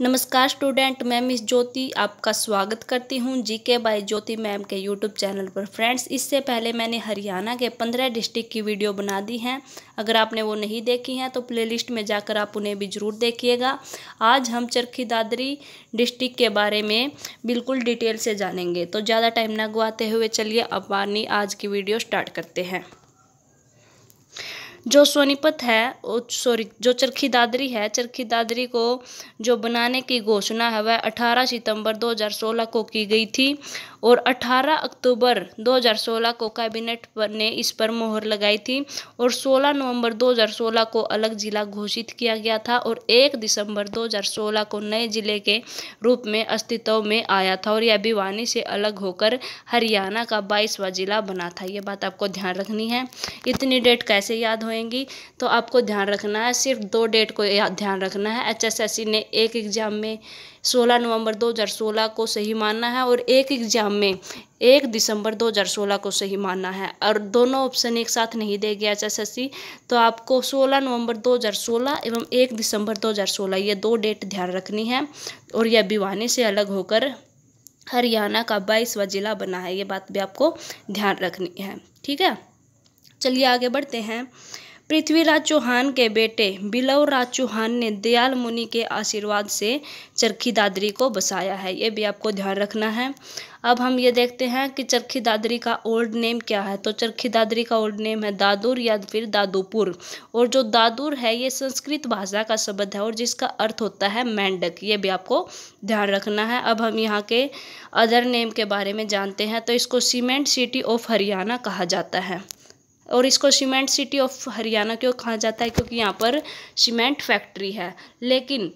नमस्कार स्टूडेंट मैं मिस ज्योति आपका स्वागत करती हूँ जीके बाय ज्योति मैम के यूट्यूब चैनल पर फ्रेंड्स इससे पहले मैंने हरियाणा के पंद्रह डिस्ट्रिक्ट की वीडियो बना दी हैं अगर आपने वो नहीं देखी हैं तो प्लेलिस्ट में जाकर आप उन्हें भी ज़रूर देखिएगा आज हम चरखी दादरी डिस्ट्रिक्ट के बारे में बिल्कुल डिटेल से जानेंगे तो ज़्यादा टाइम ना गुआते हुए चलिए अब अपनी आज की वीडियो स्टार्ट करते हैं जो सोनीपत है सॉरी जो चरखी दादरी है चरखी दादरी को जो बनाने की घोषणा है वह अठारह सितंबर 2016 को की गई थी और 18 अक्टूबर 2016 को कैबिनेट ने इस पर मोहर लगाई थी और 16 नवंबर 2016 को अलग ज़िला घोषित किया गया था और 1 दिसंबर 2016 को नए ज़िले के रूप में अस्तित्व में आया था और यह भिवानी से अलग होकर हरियाणा का बाईसवा ज़िला बना था ये बात आपको ध्यान रखनी है इतनी डेट कैसे याद होएंगी तो आपको ध्यान रखना है सिर्फ दो डेट को ध्यान रखना है एच ने एक एग्ज़ाम में सोलह नवंबर 2016 को सही मानना है और एक एग्ज़ाम में एक दिसंबर 2016 को सही मानना है और दोनों ऑप्शन एक साथ नहीं दे गया एच अच्छा एस तो आपको 16 नवंबर 2016 एवं एक दिसंबर 2016 ये दो डेट ध्यान रखनी है और यह भिवानी से अलग होकर हरियाणा का बाईसवा जिला बना है ये बात भी आपको ध्यान रखनी है ठीक है चलिए आगे बढ़ते हैं पृथ्वीराज चौहान के बेटे बिलवराज राज चौहान ने दयाल मुनि के आशीर्वाद से चरखी दादरी को बसाया है ये भी आपको ध्यान रखना है अब हम ये देखते हैं कि चरखी दादरी का ओल्ड नेम क्या है तो चरखी दादरी का ओल्ड नेम है दादूर या फिर दादूपुर और जो दादूर है ये संस्कृत भाषा का शब्द है और जिसका अर्थ होता है मेंढक ये भी आपको ध्यान रखना है अब हम यहाँ के अदर नेम के बारे में जानते हैं तो इसको सीमेंट सिटी ऑफ हरियाणा कहा जाता है और इसको सीमेंट सिटी ऑफ हरियाणा क्यों कहा जाता है क्योंकि यहाँ पर सीमेंट फैक्ट्री है लेकिन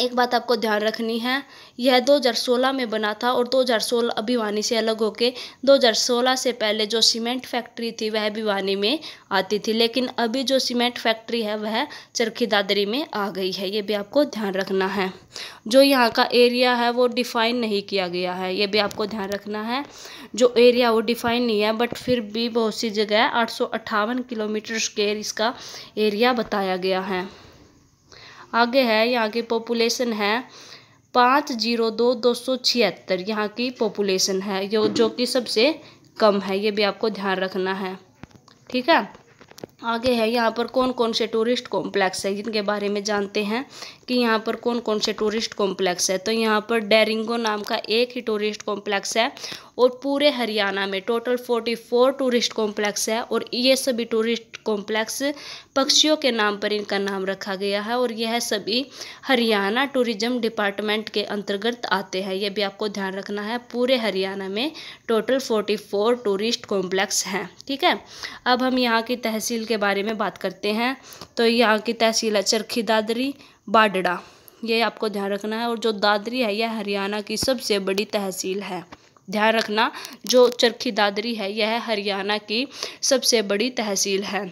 एक बात आपको ध्यान रखनी है यह दो हज़ार सोलह में बना था और दो हज़ार सोलह अभी से अलग होके दो हज़ार सोलह से पहले जो सीमेंट फैक्ट्री थी वह भिवानी में आती थी लेकिन अभी जो सीमेंट फैक्ट्री है वह चरखी दादरी में आ गई है ये भी आपको ध्यान रखना है जो यहाँ का एरिया है वो डिफाइन नहीं किया गया है ये भी आपको ध्यान रखना है जो एरिया वो डिफाइन नहीं है बट फिर भी बहुत सी जगह आठ सौ अट्ठावन किलोमीटर स्केयर इसका एरिया बताया गया है आगे है यहाँ की पॉपुलेशन है पाँच जीरो दो दो सौ छिहत्तर यहाँ की पॉपुलेशन है जो जो कि सबसे कम है ये भी आपको ध्यान रखना है ठीक है आगे है यहाँ पर कौन कौन से टूरिस्ट कॉम्प्लेक्स है जिनके बारे में जानते हैं कि यहाँ पर कौन कौन से टूरिस्ट कॉम्प्लेक्स है तो यहाँ पर डेरिंगो नाम का एक ही टूरिस्ट कॉम्प्लेक्स है और पूरे हरियाणा में total forty four tourist complex है और ये सभी टूरिस्ट कॉम्प्लेक्स पक्षियों के नाम पर इनका नाम रखा गया है और यह सभी हरियाणा टूरिज्म डिपार्टमेंट के अंतर्गत आते हैं यह भी आपको ध्यान रखना है पूरे हरियाणा में total forty four tourist complex हैं ठीक है अब हम यहाँ की तहसील के बारे में बात करते हैं तो यहाँ की तहसील है चरखी दादरी बाडड़ा ये आपको ध्यान रखना है और जो दादरी है यह हरियाणा की सबसे बड़ी तहसील है ध्यान रखना जो चरखी दादरी है यह हरियाणा की सबसे बड़ी तहसील है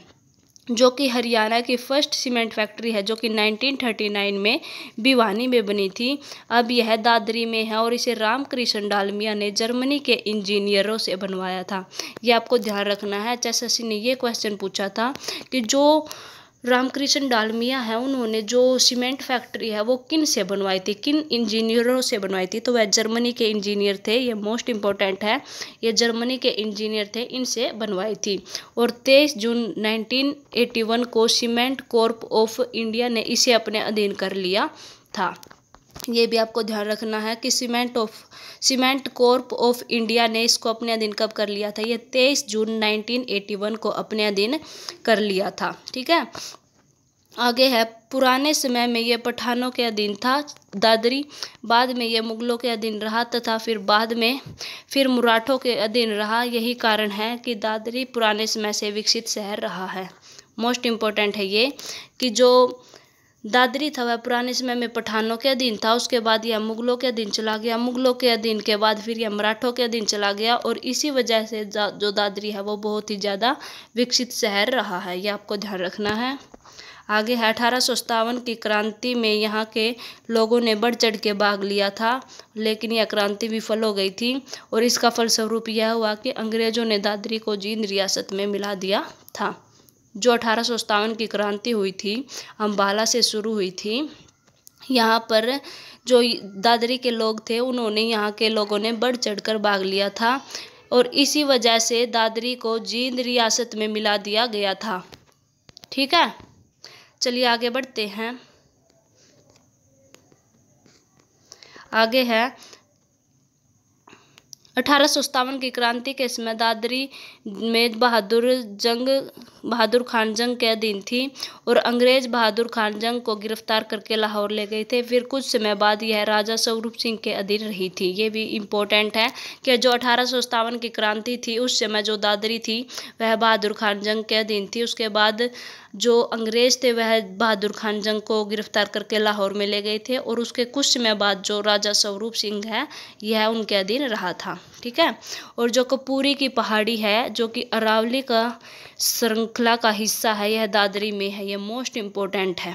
जो कि हरियाणा की फर्स्ट सीमेंट फैक्ट्री है जो कि 1939 में भिवानी में बनी थी अब यह दादरी में है और इसे रामकृष्ण डालमिया ने जर्मनी के इंजीनियरों से बनवाया था यह आपको ध्यान रखना है एच अच्छा ने यह क्वेश्चन पूछा था कि जो रामकृष्ण डालमिया है उन्होंने जो सीमेंट फैक्ट्री है वो किन से बनवाई थी किन इंजीनियरों से बनवाई थी तो वह जर्मनी के इंजीनियर थे ये मोस्ट इंपॉर्टेंट है ये जर्मनी के इंजीनियर थे इनसे बनवाई थी और तेईस जून 1981 को सीमेंट कॉर्प ऑफ इंडिया ने इसे अपने अधीन कर लिया था ये भी आपको ध्यान रखना है कि cement of cement corp of India ने इसको अपने अधीन कब कर लिया था ये तेईस जून 1981 को अपने अधीन कर लिया था ठीक है आगे है पुराने समय में ये पठानों के अधीन था दादरी बाद में ये मुगलों के अधीन रहा तथा फिर बाद में फिर मुराठों के अधीन रहा यही कारण है कि दादरी पुराने समय से विकसित शहर रहा है मोस्ट इम्पॉर्टेंट है ये कि जो दादरी था वह पुराने समय में पठानों के अधीन था उसके बाद यह मुगलों के अधीन चला गया मुगलों के अधीन के बाद फिर यह मराठों के अधीन चला गया और इसी वजह से जो दादरी है वो बहुत ही ज़्यादा विकसित शहर रहा है यह आपको ध्यान रखना है आगे है अठारह की क्रांति में यहाँ के लोगों ने बढ़ चढ़ के भाग लिया था लेकिन यह क्रांति विफल हो गई थी और इसका फलस्वरूप यह हुआ कि अंग्रेज़ों ने दादरी को जींद रियासत में मिला दिया था जो अठारह की क्रांति हुई थी अम्बाला से शुरू हुई थी यहाँ पर जो दादरी के लोग थे उन्होंने यहाँ के लोगों ने बढ़ चढ़कर भाग लिया था और इसी वजह से दादरी को जींद रियासत में मिला दिया गया था ठीक है चलिए आगे बढ़ते हैं आगे है अठारह की क्रांति के समय दादरी में बहादुर जंग बहादुर खान जंग के अधीन थी और अंग्रेज बहादुर खान जंग को गिरफ्तार करके लाहौर ले गए थे फिर कुछ समय बाद यह राजा स्वरूप सिंह के अधीन रही थी ये भी इम्पोर्टेंट है कि जो अठारह की क्रांति थी उस समय जो दादरी थी वह बहादुर खान जंग के अधीन थी उसके बाद जो अंग्रेज थे वह बहादुर खान जंग को गिरफ्तार करके लाहौर में ले गए थे और उसके कुछ समय बाद जो राजा स्वरूप सिंह है यह उनके अधीन रहा था ठीक है और जो कपूरी की पहाड़ी है जो कि अरावली का श्रृंखला का हिस्सा है यह दादरी में है यह मोस्ट इम्पोर्टेंट है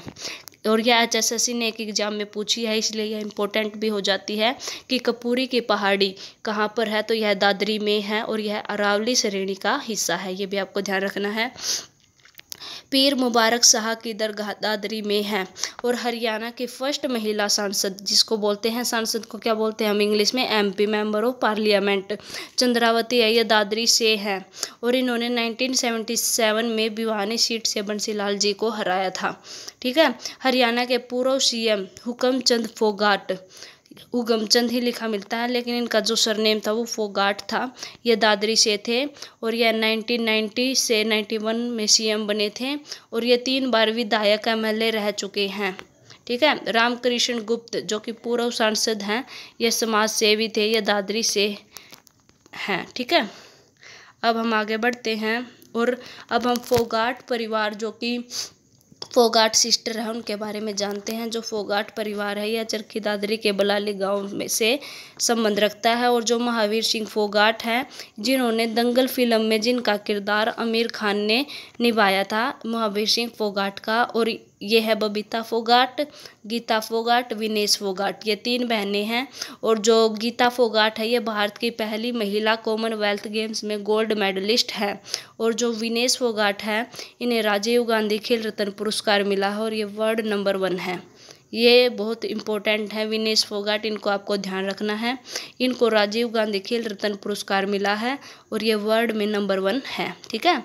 और यह एच एस एस सी ने एक एग्ज़ाम में पूछी है इसलिए यह इम्पोर्टेंट भी हो जाती है कि कपूरी की पहाड़ी कहाँ पर है तो यह दादरी में है और यह अरावली श्रेणी का हिस्सा है ये भी आपको ध्यान रखना है पीर मुबारक शाह की दरगाह दादरी में है और हरियाणा की फर्स्ट महिला सांसद जिसको बोलते हैं सांसद को क्या बोलते हैं हम इंग्लिश में M P member of parliament Chandrawati यह दादरी से हैं और इन्होंने सेवन में भिवानी सीट से बंसी लाल जी को हराया था ठीक है हरियाणा के पूर्व सीएम हुकम चंद फोगाट उगमचंद ही लिखा मिलता है लेकिन इनका जो सरनेम था वो फोगाट था ये दादरी से थे और ये 1990 से 91 में सीएम बने थे और ये तीन बार विधायक एम रह चुके हैं ठीक है रामकृष्ण गुप्त जो कि पूर्व सांसद हैं ये समाज सेवी थे ये दादरी से हैं ठीक है अब हम आगे बढ़ते हैं और अब हम फोगाट परिवार जो कि फोगाट सिस्टर है उनके बारे में जानते हैं जो फोगाट परिवार है या चरखी दादरी के बलाली गांव में से संबंध रखता है और जो महावीर सिंह फोगाट हैं जिन्होंने दंगल फिल्म में जिनका किरदार आमिर खान ने निभाया था महावीर सिंह फोगाट का और ये है बबीता फोगाट गीता फोगाट विनेश फोगाट ये तीन बहनें हैं और जो गीता फोगाट है ये भारत की पहली महिला कॉमनवेल्थ गेम्स में गोल्ड मेडलिस्ट हैं और जो विनेश फोगाट हैं इन्हें राजीव गांधी खेल रत्न पुरस्कार मिला है और ये वर्ल्ड नंबर वन है ये बहुत इम्पोर्टेंट है विनेश फोगाट इनको आपको ध्यान रखना है इनको राजीव गांधी खेल रत्न पुरस्कार मिला है और ये वर्ल्ड में नंबर वन है ठीक है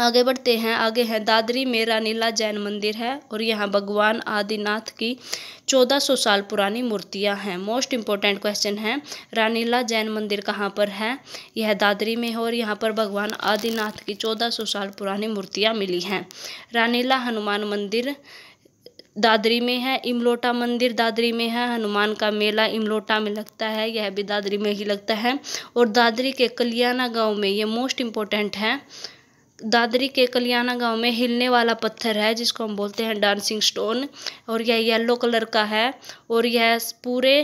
आगे बढ़ते हैं आगे हैं दादरी में रानीला जैन मंदिर है और यहाँ भगवान आदिनाथ की 1400 साल पुरानी मूर्तियाँ हैं मोस्ट इम्पोर्टेंट क्वेश्चन है रानीला जैन मंदिर कहाँ पर है यह दादरी में है और यहाँ पर भगवान आदिनाथ की 1400 साल पुरानी मूर्तियाँ मिली हैं रानीला हनुमान मंदिर दादरी में है इमलोटा मंदिर दादरी में है हनुमान का मेला इमलोटा में लगता है यह भी दादरी में ही लगता है और दादरी के कलियाना गाँव में ये मोस्ट इम्पोर्टेंट है दादरी के कलियाना गांव में हिलने वाला पत्थर है जिसको हम बोलते हैं डांसिंग स्टोन और यह येलो कलर का है और यह पूरे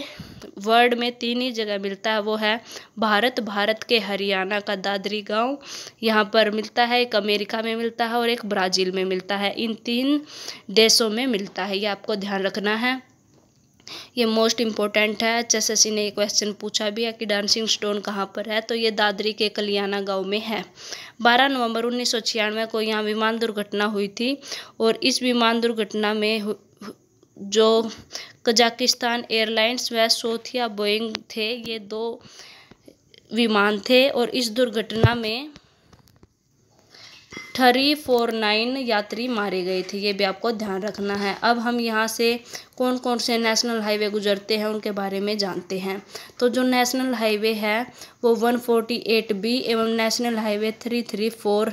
वर्ल्ड में तीन ही जगह मिलता है वो है भारत भारत के हरियाणा का दादरी गांव यहाँ पर मिलता है एक अमेरिका में मिलता है और एक ब्राज़ील में मिलता है इन तीन देशों में मिलता है ये आपको ध्यान रखना है ये मोस्ट इम्पॉर्टेंट है एच अच्छा एस ने ये क्वेश्चन पूछा भी है कि डांसिंग स्टोन कहाँ पर है तो ये दादरी के कलियाना गांव में है 12 नवंबर उन्नीस को यहाँ विमान दुर्घटना हुई थी और इस विमान दुर्घटना में जो कजाकिस्तान एयरलाइंस व सोथिया बोइंग थे ये दो विमान थे और इस दुर्घटना में थ्री फोर नाइन यात्री मारे गए थे ये भी आपको ध्यान रखना है अब हम यहाँ से कौन कौन से नेशनल हाईवे गुजरते हैं उनके बारे में जानते हैं तो जो नेशनल हाईवे है वो वन फोर्टी एट बी एवं national highway three three four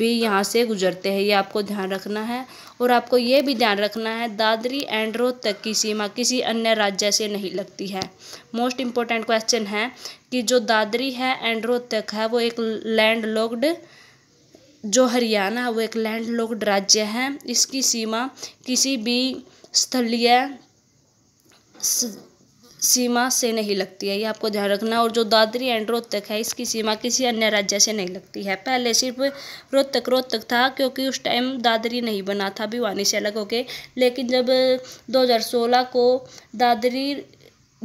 B यहाँ से गुजरते हैं ये आपको ध्यान रखना है और आपको ये भी ध्यान रखना है दादरी एंड रोह तक की सीमा किसी अन्य राज्य से नहीं लगती है मोस्ट इम्पोर्टेंट क्वेश्चन है कि जो दादरी है एंड तक है वो एक लैंड लॉक्ड जो हरियाणा वो एक लैंडलॉक्ड राज्य है इसकी सीमा किसी भी स्थलीय सीमा से नहीं लगती है ये आपको ध्यान रखना और जो दादरी एंड रोहतक है इसकी सीमा किसी अन्य राज्य से नहीं लगती है पहले सिर्फ रोहतक रोहतक था क्योंकि उस टाइम दादरी नहीं बना था भिवानी से अलग होके लेकिन जब 2016 को दादरी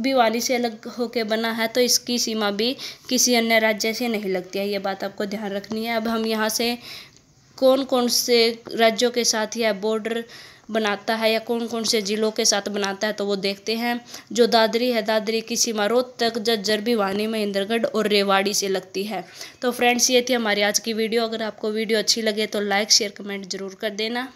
भी वाली से अलग होके बना है तो इसकी सीमा भी किसी अन्य राज्य से नहीं लगती है ये बात आपको ध्यान रखनी है अब हम यहाँ से कौन कौन से राज्यों के साथ यह बॉर्डर बनाता है या कौन कौन से ज़िलों के साथ बनाता है तो वो देखते हैं जो दादरी है दादरी की सीमा रोड तक जज्जर भिवानी महेंद्रगढ़ और रेवाड़ी से लगती है तो फ्रेंड्स ये थी हमारी आज की वीडियो अगर आपको वीडियो अच्छी लगे तो लाइक शेयर कमेंट ज़रूर कर देना